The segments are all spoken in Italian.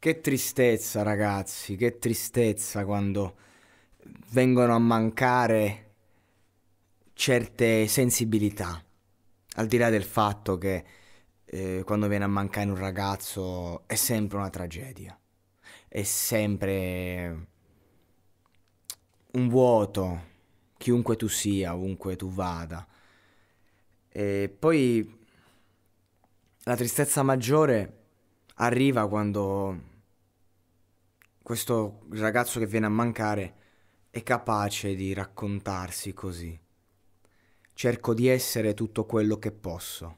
Che tristezza, ragazzi, che tristezza quando vengono a mancare certe sensibilità. Al di là del fatto che eh, quando viene a mancare un ragazzo è sempre una tragedia, è sempre un vuoto, chiunque tu sia, ovunque tu vada. E poi la tristezza maggiore arriva quando questo ragazzo che viene a mancare è capace di raccontarsi così. Cerco di essere tutto quello che posso,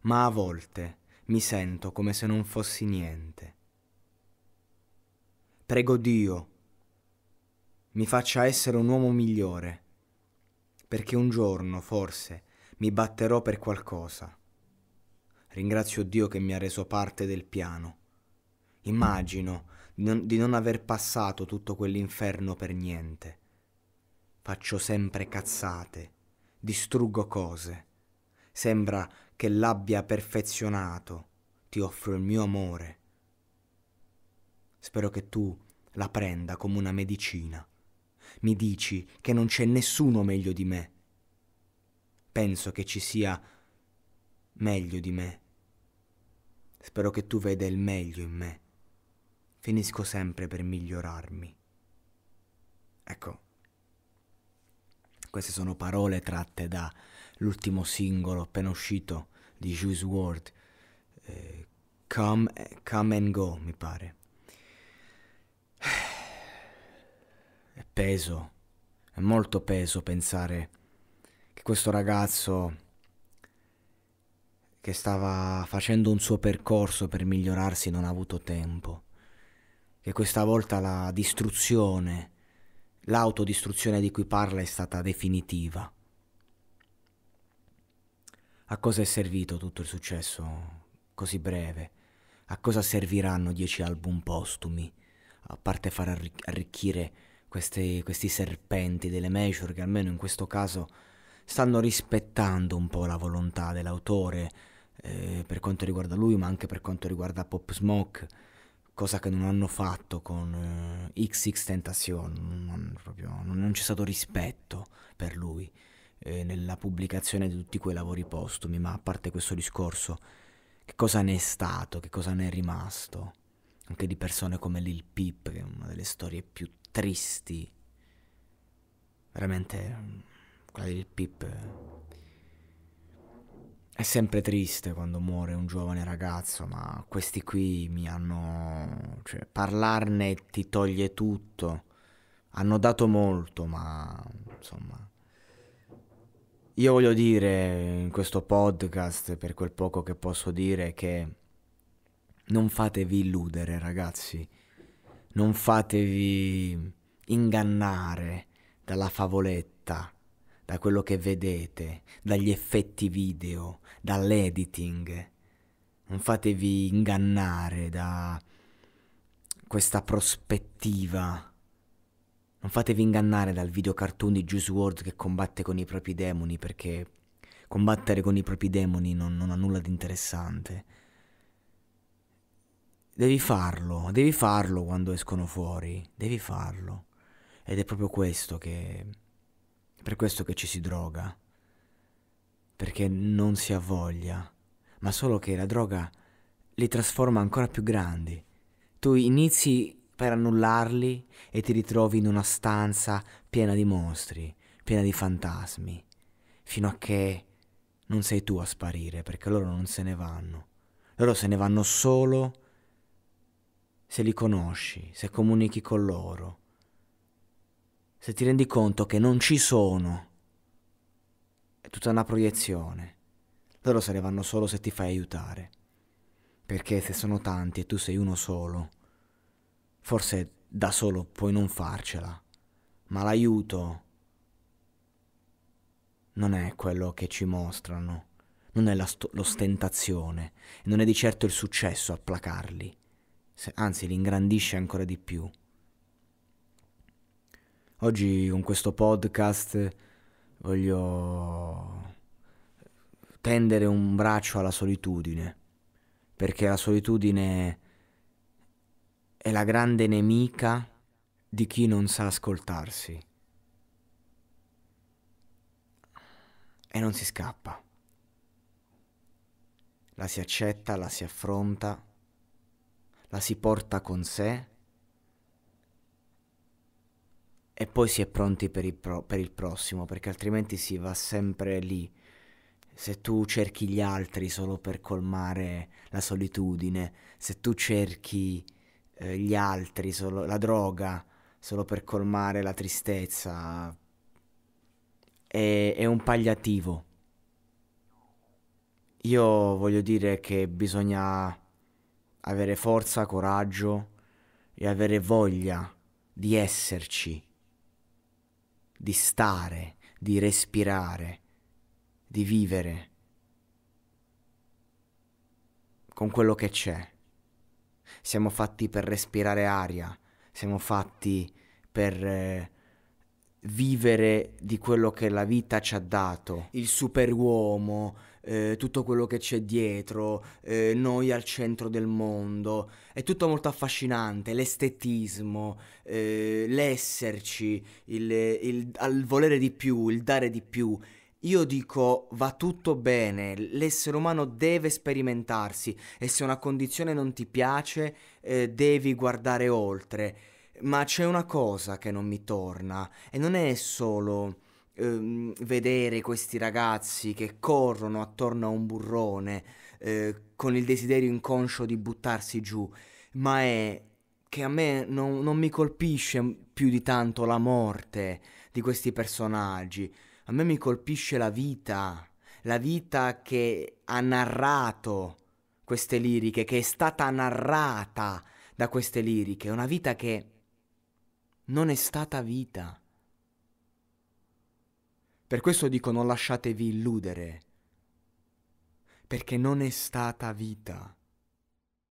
ma a volte mi sento come se non fossi niente. Prego Dio, mi faccia essere un uomo migliore, perché un giorno, forse, mi batterò per qualcosa. Ringrazio Dio che mi ha reso parte del piano. Immagino non, di non aver passato tutto quell'inferno per niente. Faccio sempre cazzate, distruggo cose. Sembra che l'abbia perfezionato, ti offro il mio amore. Spero che tu la prenda come una medicina. Mi dici che non c'è nessuno meglio di me. Penso che ci sia meglio di me. Spero che tu veda il meglio in me finisco sempre per migliorarmi. Ecco, queste sono parole tratte dall'ultimo singolo appena uscito di Juice WRLD, eh, come, come and Go, mi pare. È peso, è molto peso pensare che questo ragazzo che stava facendo un suo percorso per migliorarsi non ha avuto tempo che questa volta la distruzione, l'autodistruzione di cui parla è stata definitiva. A cosa è servito tutto il successo così breve? A cosa serviranno dieci album postumi? A parte far arricchire queste, questi serpenti delle major che almeno in questo caso stanno rispettando un po' la volontà dell'autore eh, per quanto riguarda lui ma anche per quanto riguarda Pop Smoke cosa che non hanno fatto con eh, XX Tentacion, non, proprio, non, non c'è stato rispetto per lui eh, nella pubblicazione di tutti quei lavori postumi, ma a parte questo discorso, che cosa ne è stato, che cosa ne è rimasto, anche di persone come Lil Pip, che è una delle storie più tristi, veramente mm, quella di Lil Peep eh, è sempre triste quando muore un giovane ragazzo, ma questi qui mi hanno... Cioè, parlarne ti toglie tutto. Hanno dato molto, ma insomma... Io voglio dire in questo podcast, per quel poco che posso dire, che non fatevi illudere, ragazzi. Non fatevi ingannare dalla favoletta da quello che vedete, dagli effetti video, dall'editing. Non fatevi ingannare da questa prospettiva. Non fatevi ingannare dal videocartoon di Juice WRLD che combatte con i propri demoni perché combattere con i propri demoni non, non ha nulla di interessante. Devi farlo, devi farlo quando escono fuori, devi farlo. Ed è proprio questo che è per questo che ci si droga. Perché non si ha voglia, ma solo che la droga li trasforma ancora più grandi. Tu inizi per annullarli e ti ritrovi in una stanza piena di mostri, piena di fantasmi, fino a che non sei tu a sparire, perché loro non se ne vanno. Loro se ne vanno solo se li conosci, se comunichi con loro, se ti rendi conto che non ci sono, è tutta una proiezione. Loro se ne vanno solo se ti fai aiutare. Perché se sono tanti e tu sei uno solo, forse da solo puoi non farcela, ma l'aiuto non è quello che ci mostrano, non è st- l'ostentazione, non è di certo il successo a placarli, se, anzi li ingrandisce ancora di più. Oggi con questo podcast voglio tendere un braccio alla solitudine, perché la solitudine è la grande nemica di chi non sa ascoltarsi. E non si scappa. La si accetta, la si affronta, la si porta con sé e poi si è pronti per il, pro- per il prossimo, perché altrimenti si va sempre lì. Se tu cerchi gli altri solo per colmare la solitudine, se tu cerchi eh, gli altri, solo, la droga, solo per colmare la tristezza, è, è un pagliativo. Io voglio dire che bisogna avere forza, coraggio e avere voglia di esserci di stare, di respirare, di vivere con quello che c'è. Siamo fatti per respirare aria, siamo fatti per eh, vivere di quello che la vita ci ha dato. Il superuomo, eh, tutto quello che c'è dietro, eh, noi al centro del mondo, è tutto molto affascinante, l'estetismo, eh, l'esserci, il, il, il volere di più, il dare di più. Io dico va tutto bene, l'essere umano deve sperimentarsi e se una condizione non ti piace eh, devi guardare oltre. Ma c'è una cosa che non mi torna e non è solo ehm, vedere questi ragazzi che corrono attorno a un burrone eh, con il desiderio inconscio di buttarsi giù, ma è che a me non, non mi colpisce più di tanto la morte di questi personaggi, a me mi colpisce la vita, la vita che ha narrato queste liriche, che è stata narrata da queste liriche, una vita che non è stata vita. Per questo dico non lasciatevi illudere, perché non è stata vita